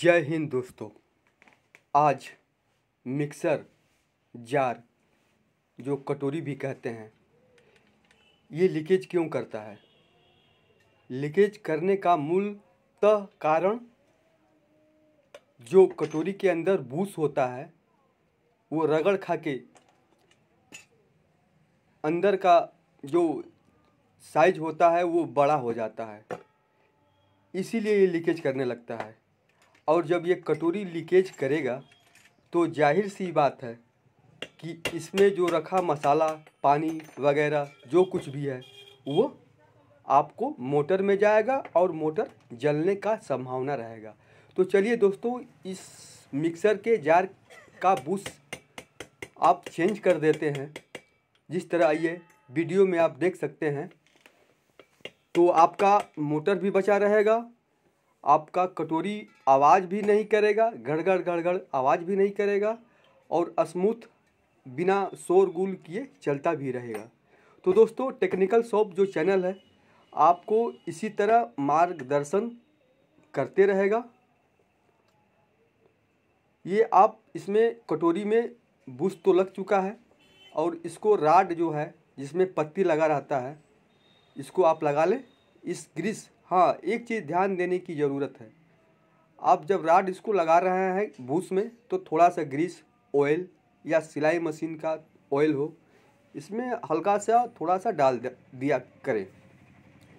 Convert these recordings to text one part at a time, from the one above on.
जय हिंद दोस्तों आज मिक्सर जार जो कटोरी भी कहते हैं ये लीकेज क्यों करता है लीकेज करने का मूलतः कारण जो कटोरी के अंदर बूस होता है वो रगड़ खा के अंदर का जो साइज होता है वो बड़ा हो जाता है इसीलिए ये लीकेज करने लगता है और जब ये कटोरी लीकेज करेगा तो जाहिर सी बात है कि इसमें जो रखा मसाला पानी वगैरह जो कुछ भी है वो आपको मोटर में जाएगा और मोटर जलने का संभावना रहेगा तो चलिए दोस्तों इस मिक्सर के जार का बुश आप चेंज कर देते हैं जिस तरह आइए वीडियो में आप देख सकते हैं तो आपका मोटर भी बचा रहेगा आपका कटोरी आवाज़ भी नहीं करेगा गड़गड़ गड़गड़ आवाज़ भी नहीं करेगा और स्मूथ बिना शोरगुल किए चलता भी रहेगा तो दोस्तों टेक्निकल शॉप जो चैनल है आपको इसी तरह मार्गदर्शन करते रहेगा ये आप इसमें कटोरी में बुश तो लग चुका है और इसको राड जो है जिसमें पत्ती लगा रहता है इसको आप लगा लें इस ग्रीस हाँ एक चीज़ ध्यान देने की ज़रूरत है आप जब राड इसको लगा रहे हैं भूस में तो थोड़ा सा ग्रीस ऑयल या सिलाई मशीन का ऑयल हो इसमें हल्का सा थोड़ा सा डाल दिया करें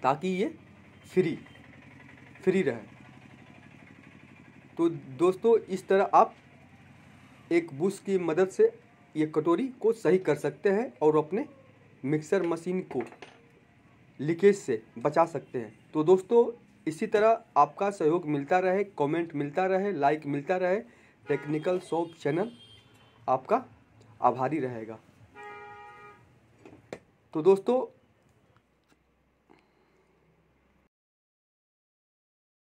ताकि ये फ्री फ्री रहे तो दोस्तों इस तरह आप एक बुश की मदद से ये कटोरी को सही कर सकते हैं और अपने मिक्सर मशीन को लीकेज से बचा सकते हैं तो दोस्तों इसी तरह आपका सहयोग मिलता रहे कमेंट मिलता रहे लाइक मिलता रहे टेक्निकल शॉप चैनल आपका आभारी रहेगा तो दोस्तों